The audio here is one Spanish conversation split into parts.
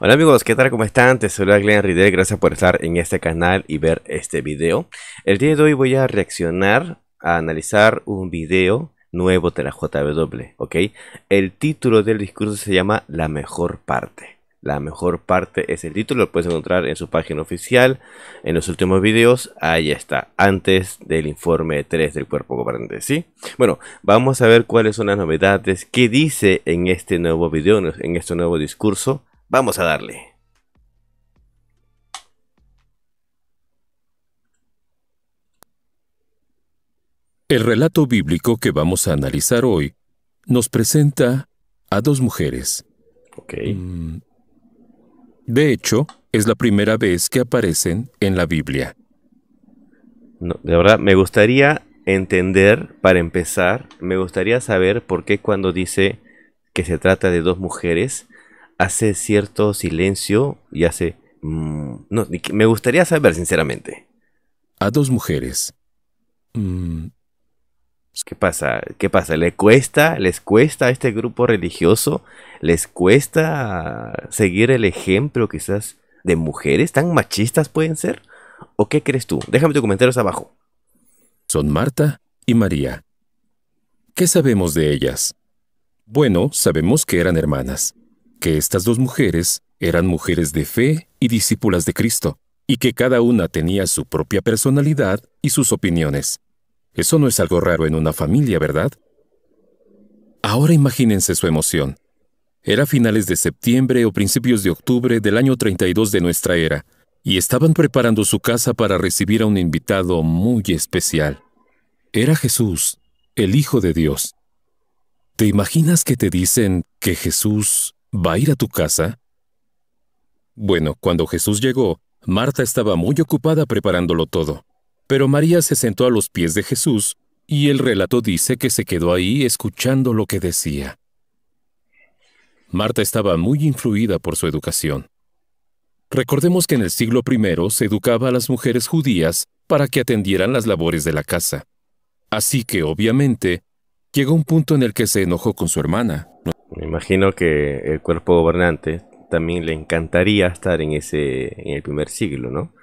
Hola amigos, ¿qué tal? ¿Cómo están? Te saluda Glenn Riddell, gracias por estar en este canal y ver este video. El día de hoy voy a reaccionar a analizar un video nuevo de la JW, ¿ok? El título del discurso se llama La mejor parte. La mejor parte es el título, lo puedes encontrar en su página oficial, en los últimos videos, ahí está, antes del informe 3 del cuerpo gobernante, ¿sí? Bueno, vamos a ver cuáles son las novedades, qué dice en este nuevo video, en este nuevo discurso, Vamos a darle. El relato bíblico que vamos a analizar hoy nos presenta a dos mujeres. Ok. Mm. De hecho, es la primera vez que aparecen en la Biblia. de verdad, me gustaría entender, para empezar, me gustaría saber por qué cuando dice que se trata de dos mujeres, hace cierto silencio y hace... Mm, no, me gustaría saber, sinceramente. A dos mujeres. Mm. ¿Qué pasa? ¿Qué pasa? ¿Le cuesta, les cuesta a este grupo religioso? ¿Les cuesta seguir el ejemplo quizás de mujeres? ¿Tan machistas pueden ser? ¿O qué crees tú? Déjame tus comentarios abajo. Son Marta y María. ¿Qué sabemos de ellas? Bueno, sabemos que eran hermanas que estas dos mujeres eran mujeres de fe y discípulas de Cristo, y que cada una tenía su propia personalidad y sus opiniones. Eso no es algo raro en una familia, ¿verdad? Ahora imagínense su emoción. Era finales de septiembre o principios de octubre del año 32 de nuestra era, y estaban preparando su casa para recibir a un invitado muy especial. Era Jesús, el Hijo de Dios. ¿Te imaginas que te dicen que Jesús ¿Va a ir a tu casa? Bueno, cuando Jesús llegó, Marta estaba muy ocupada preparándolo todo. Pero María se sentó a los pies de Jesús y el relato dice que se quedó ahí escuchando lo que decía. Marta estaba muy influida por su educación. Recordemos que en el siglo I se educaba a las mujeres judías para que atendieran las labores de la casa. Así que, obviamente, llegó un punto en el que se enojó con su hermana. Me imagino que el cuerpo gobernante también le encantaría estar en ese en el primer siglo, ¿no?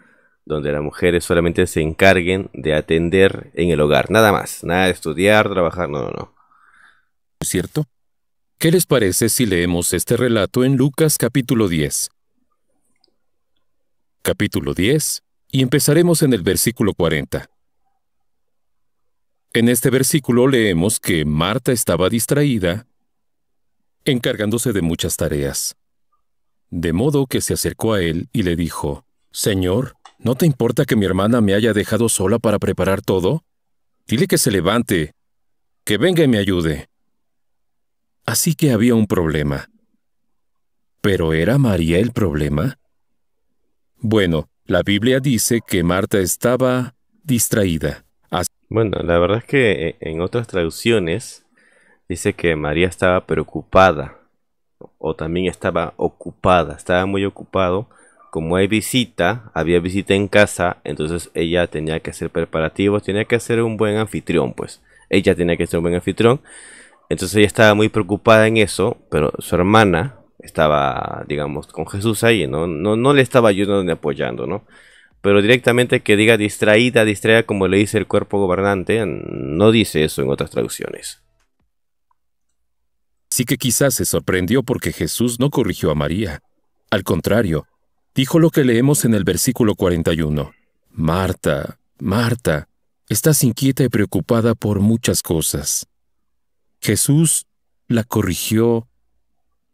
Donde las mujeres solamente se encarguen de atender en el hogar, nada más, nada de estudiar, trabajar, no, no, no. ¿Cierto? ¿Qué les parece si leemos este relato en Lucas capítulo 10? Capítulo 10, y empezaremos en el versículo 40. En este versículo leemos que Marta estaba distraída encargándose de muchas tareas. De modo que se acercó a él y le dijo, Señor, ¿no te importa que mi hermana me haya dejado sola para preparar todo? Dile que se levante, que venga y me ayude. Así que había un problema. ¿Pero era María el problema? Bueno, la Biblia dice que Marta estaba distraída. bueno, la verdad es que eh, en otras traducciones dice que María estaba preocupada o también estaba ocupada, estaba muy ocupado. Como hay visita, había visita en casa, entonces ella tenía que hacer preparativos, tenía que ser un buen anfitrión, pues. Ella tenía que ser un buen anfitrión. Entonces ella estaba muy preocupada en eso, pero su hermana estaba, digamos, con Jesús ahí, ¿no? No, no le estaba ayudando ni apoyando, ¿no? Pero directamente que diga distraída, distraída, como le dice el cuerpo gobernante, no dice eso en otras traducciones. Así que quizás se sorprendió porque Jesús no corrigió a María. Al contrario, dijo lo que leemos en el versículo 41. Marta, Marta, estás inquieta y preocupada por muchas cosas. Jesús la corrigió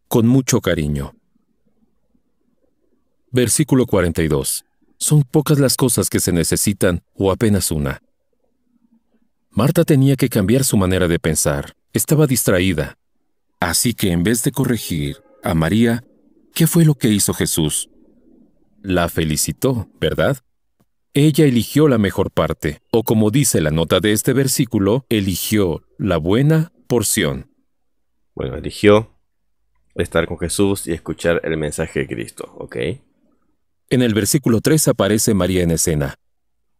con mucho cariño. Versículo 42. Son pocas las cosas que se necesitan o apenas una. Marta tenía que cambiar su manera de pensar. Estaba distraída, Así que en vez de corregir a María, ¿qué fue lo que hizo Jesús? La felicitó, ¿verdad? Ella eligió la mejor parte, o como dice la nota de este versículo, eligió la buena porción. Bueno, eligió estar con Jesús y escuchar el mensaje de Cristo, ¿ok? En el versículo 3 aparece María en escena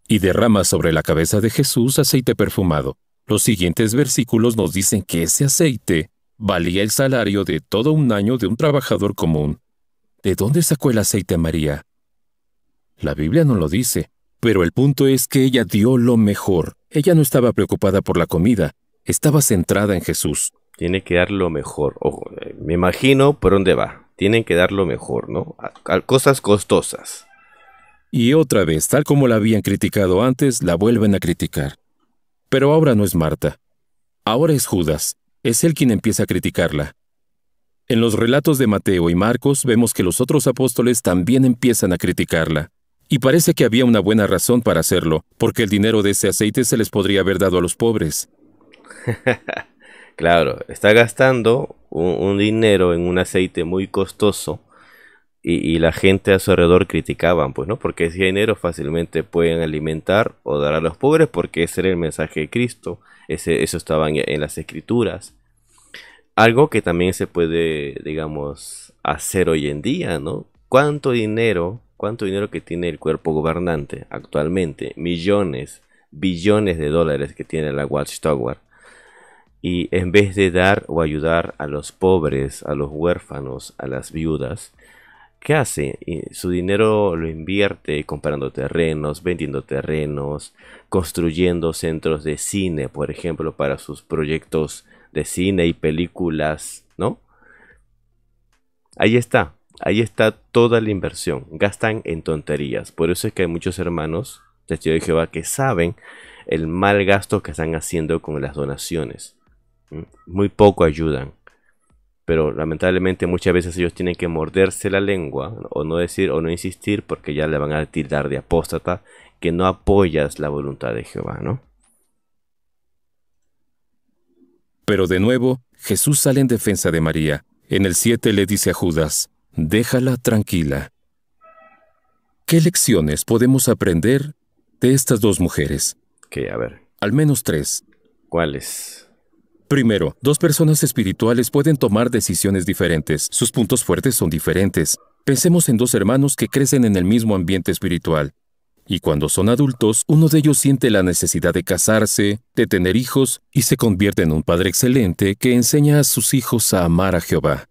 y derrama sobre la cabeza de Jesús aceite perfumado. Los siguientes versículos nos dicen que ese aceite valía el salario de todo un año de un trabajador común. ¿De dónde sacó el aceite María? La Biblia no lo dice, pero el punto es que ella dio lo mejor. Ella no estaba preocupada por la comida, estaba centrada en Jesús. Tiene que dar lo mejor. Eh, me imagino por dónde va. Tienen que dar lo mejor, ¿no? cosas costosas. Y otra vez, tal como la habían criticado antes, la vuelven a criticar. Pero ahora no es Marta. Ahora es Judas es él quien empieza a criticarla. En los relatos de Mateo y Marcos vemos que los otros apóstoles también empiezan a criticarla. Y parece que había una buena razón para hacerlo, porque el dinero de ese aceite se les podría haber dado a los pobres. claro, está gastando un, un, dinero en un aceite muy costoso y, la gente a su alrededor criticaban, pues, ¿no? Porque ese dinero fácilmente pueden alimentar o dar a los pobres, porque ese era el mensaje de Cristo, eso estaba en, en las escrituras. Algo que también se puede, digamos, hacer hoy en día, ¿no? ¿Cuánto dinero, cuánto dinero que tiene el cuerpo gobernante actualmente? Millones, billones de dólares que tiene la Watchtower y en vez de dar o ayudar a los pobres, a los huérfanos, a las viudas, ¿Qué hace? Su dinero lo invierte comprando terrenos, vendiendo terrenos, construyendo centros de cine, por ejemplo, para sus proyectos de cine y películas, ¿no? Ahí está, ahí está toda la inversión. Gastan en tonterías. Por eso es que hay muchos hermanos, testigos de Jehová, que saben el mal gasto que están haciendo con las donaciones. Mm, muy poco ayudan pero lamentablemente muchas veces ellos tienen que morderse la lengua o no decir o no insistir porque ya le van a tirar de apóstata que no apoyas la voluntad de Jehová, ¿no? Pero de nuevo, Jesús sale en defensa de María. En el 7 le dice a Judas, déjala tranquila. ¿Qué lecciones podemos aprender de estas dos mujeres? Que, a ver. Al menos tres. ¿Cuáles? Primero, dos personas espirituales pueden tomar decisiones diferentes. Sus puntos fuertes son diferentes. Pensemos en dos hermanos que crecen en el mismo ambiente espiritual. Y cuando son adultos, uno de ellos siente la necesidad de casarse, de tener hijos, y se convierte en un padre excelente que enseña a sus hijos a amar a Jehová.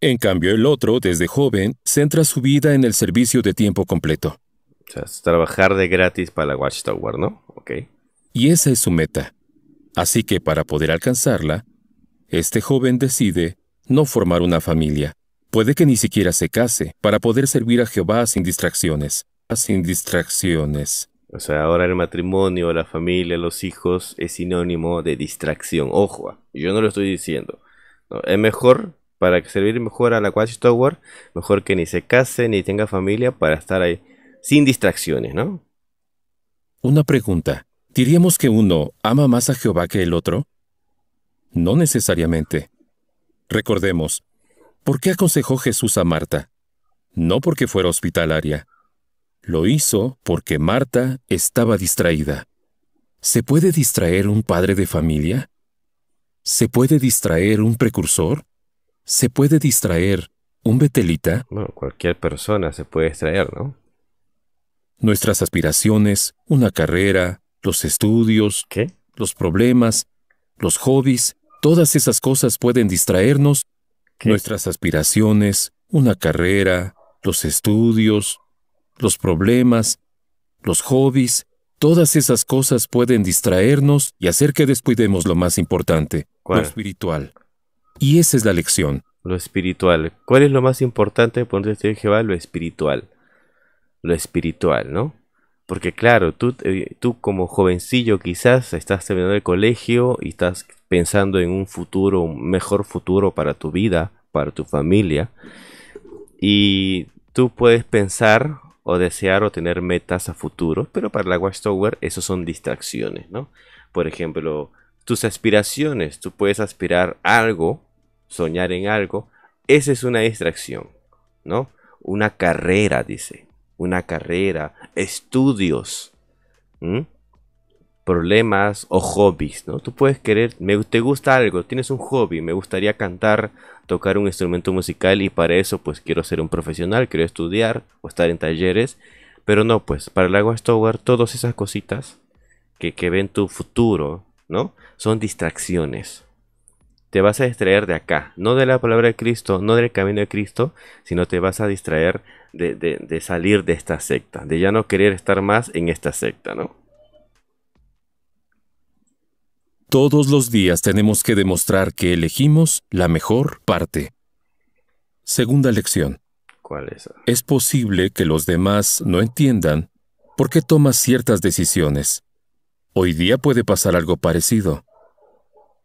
En cambio, el otro, desde joven, centra su vida en el servicio de tiempo completo. O sea, trabajar de gratis para la Watchtower, ¿no? Ok. Y esa es su meta. Así que para poder alcanzarla, este joven decide no formar una familia. Puede que ni siquiera se case para poder servir a Jehová sin distracciones. Sin distracciones. O sea, ahora el matrimonio, la familia, los hijos es sinónimo de distracción. Ojo, ah, yo no lo estoy diciendo. es mejor, para servir mejor a la cuasi-tower, mejor que ni se case ni tenga familia para estar ahí sin distracciones, ¿no? Una pregunta. ¿Diríamos que uno ama más a Jehová que el otro? No necesariamente. Recordemos, ¿por qué aconsejó Jesús a Marta? No porque fuera hospitalaria. Lo hizo porque Marta estaba distraída. ¿Se puede distraer un padre de familia? ¿Se puede distraer un precursor? ¿Se puede distraer un betelita? Bueno, cualquier persona se puede distraer, ¿no? Nuestras aspiraciones, una carrera, los estudios, los problemas, los hobbies, todas esas cosas pueden distraernos, nuestras aspiraciones, una carrera, los estudios, los problemas, los hobbies, todas esas cosas pueden distraernos y hacer que descuidemos lo más importante, lo espiritual. Y esa es la lección. Lo espiritual. ¿Cuál es lo más importante? donde este Jehová, lo espiritual. Lo espiritual, ¿no? Porque claro, eh, tú, como jovencillo quizás estás terminando el colegio y estás pensando en un futuro, un mejor futuro para tu vida, para tu familia. Y tú puedes pensar o desear o tener metas a futuro, pero para la Tower eso son distracciones, ¿no? Por ejemplo, tus aspiraciones, tú puedes aspirar algo, soñar en algo, esa es una distracción, ¿no? Una carrera, dice una carrera, estudios, problemas o hobbies, ¿no? Tú puedes querer, me, te gusta algo, tienes un hobby, me gustaría cantar, tocar un instrumento musical y para eso pues quiero ser un profesional, quiero estudiar o estar en talleres, pero no, pues para el agua Stower todas esas cositas que, que ven tu futuro, ¿no? Son distracciones. Te vas a distraer de acá, no de la palabra de Cristo, no del camino de Cristo, sino te vas a distraer de, salir de esta secta, de ya no querer estar más en esta secta, ¿no? Todos los días tenemos que demostrar que elegimos la mejor parte. Segunda lección. ¿Cuál es? Es posible que los demás no entiendan por qué tomas ciertas decisiones. Hoy día puede pasar algo parecido.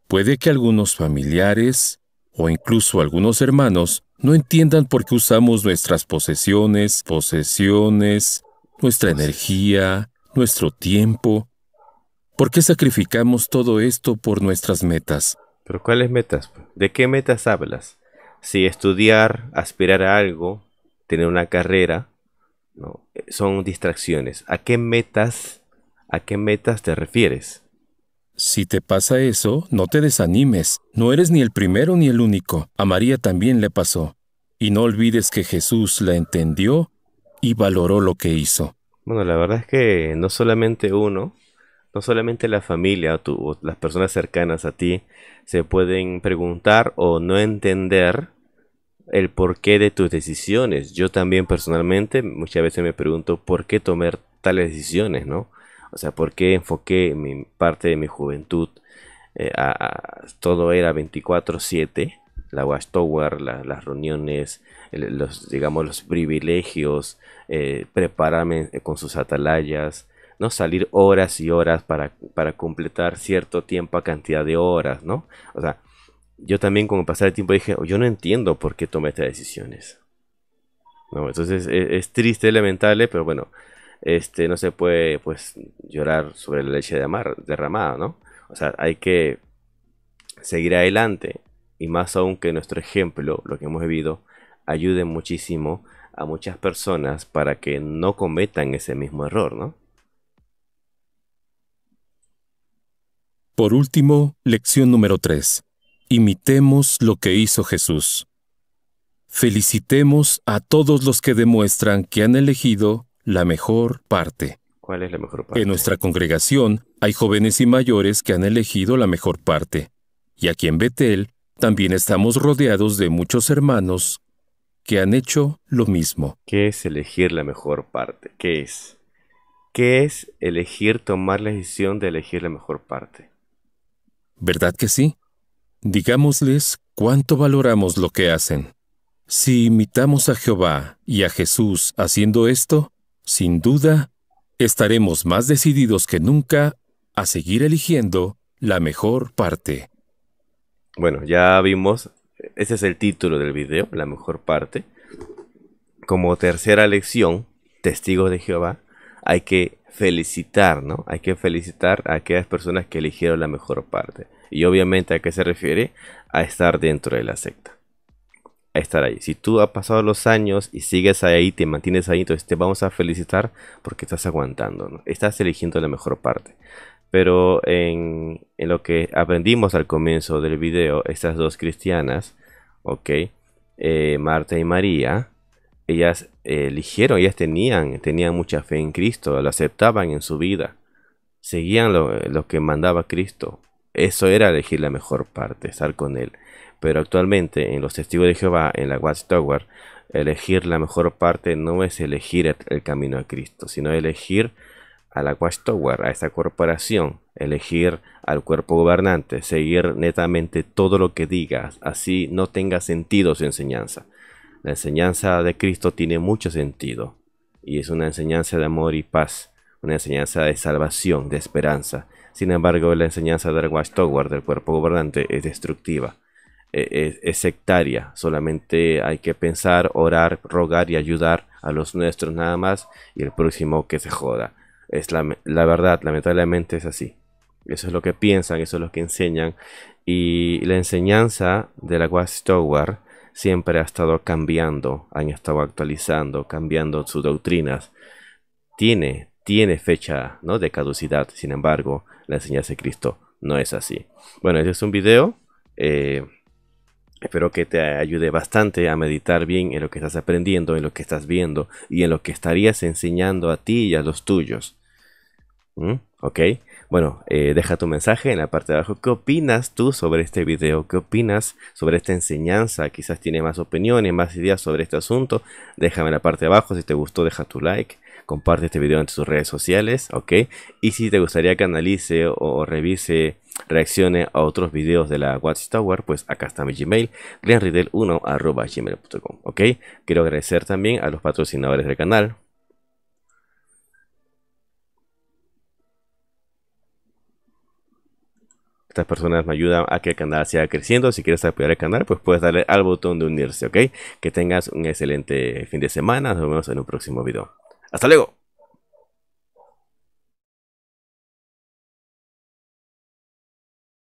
Puede que algunos familiares o incluso algunos hermanos no entiendan por qué usamos nuestras posesiones, posesiones, nuestra energía, nuestro tiempo. ¿Por qué sacrificamos todo esto por nuestras metas? ¿Pero cuáles metas? ¿De qué metas hablas? Si estudiar, aspirar a algo, tener una carrera, no, eh, son distracciones. ¿A qué metas, a qué metas te refieres? Si te pasa eso, no te desanimes. No eres ni el primero ni el único. A María también le pasó. Y no olvides que Jesús la entendió y valoró lo que hizo. Bueno, la verdad es que no solamente uno, no solamente la familia o, las personas cercanas a ti se pueden preguntar o no entender el porqué de tus decisiones. Yo también personalmente muchas veces me pregunto por qué tomar tales decisiones, ¿no? O sea, ¿por qué enfoqué mi parte de mi juventud eh, a, todo era 24/7? La Watchtower, las reuniones, los, digamos, los privilegios, eh, prepararme eh, con sus atalayas, ¿no? Salir horas y horas para, para completar cierto tiempo a cantidad de horas, ¿no? O sea, yo también con el pasar el tiempo dije, oh, yo no entiendo por qué tomé estas decisiones. entonces es, es, triste, lamentable, pero bueno, este, no se puede pues llorar sobre la leche de amar, derramada, ¿no? O sea, hay que seguir adelante y más aún que nuestro ejemplo, lo que hemos vivido, ayude muchísimo a muchas personas para que no cometan ese mismo error, ¿no? Por último, lección número 3. Imitemos lo que hizo Jesús. Felicitemos a todos los que demuestran que han elegido la mejor parte. ¿Cuál es la mejor parte? En nuestra congregación hay jóvenes y mayores que han elegido la mejor parte. Y aquí en Betel también estamos rodeados de muchos hermanos que han hecho lo mismo. ¿Qué es elegir la mejor parte? ¿Qué es? ¿Qué es elegir tomar la decisión de elegir la mejor parte? ¿Verdad que sí? Digámosles cuánto valoramos lo que hacen. Si imitamos a Jehová y a Jesús haciendo esto, sin duda, estaremos más decididos que nunca a seguir eligiendo la mejor parte. Bueno, ya vimos, ese es el título del video, la mejor parte. Como tercera lección, testigos de Jehová, hay que felicitar, ¿no? Hay que felicitar a aquellas personas que eligieron la mejor parte. Y obviamente a qué se refiere? A estar dentro de la secta estar ahí. Si tú has pasado los años y sigues ahí, te mantienes ahí, entonces te vamos a felicitar porque estás aguantando, estás eligiendo la mejor parte. Pero en, lo que aprendimos al comienzo del video, estas dos cristianas, ok, eh, Marta y María, ellas eh, eligieron, ellas tenían, tenían mucha fe en Cristo, lo aceptaban en su vida, seguían lo que mandaba Cristo, eso era elegir la mejor parte, estar con él. Pero actualmente en los testigos de Jehová, en la Watchtower, elegir la mejor parte no es elegir el, camino a Cristo, sino elegir a la Watchtower, a esta corporación, elegir al cuerpo gobernante, seguir netamente todo lo que diga, así no tenga sentido su enseñanza. La enseñanza de Cristo tiene mucho sentido y es una enseñanza de amor y paz, una enseñanza de salvación, de esperanza, sin embargo, la enseñanza del Watchtower del cuerpo gobernante es destructiva, e-, es, sectaria. Solamente hay que pensar, orar, rogar y ayudar a los nuestros nada más y el próximo que se joda. Es la, verdad, lamentablemente es así. Eso es lo que piensan, eso es lo que enseñan. Y la enseñanza de la Tower siempre ha estado cambiando, han estado actualizando, cambiando sus doctrinas. Tiene, tiene fecha ¿no? de caducidad, sin embargo, la enseñanza de Cristo no es así. Bueno, este es un video. Eh, espero que te ayude bastante a meditar bien en lo que estás aprendiendo, en lo que estás viendo y en lo que estarías enseñando a ti y a los tuyos. ¿Mm? ¿Ok? Bueno, eh, deja tu mensaje en la parte de abajo. ¿Qué opinas tú sobre este video? ¿Qué opinas sobre esta enseñanza? Quizás tiene más opiniones, más ideas sobre este asunto. Déjame en la parte de abajo. Si te gustó, deja tu like comparte este video en tus redes sociales, ¿ok? Y si te gustaría que analice o revise reaccione a otros videos de la Watchtower, pues acá está mi Gmail, greenridel 1gmailcom ¿ok? Quiero agradecer también a los patrocinadores del canal. Estas personas me ayudan a que el canal siga creciendo. Si quieres apoyar el canal, pues puedes darle al botón de unirse, ¿ok? Que tengas un excelente fin de semana. Nos vemos en un próximo video. Hasta luego.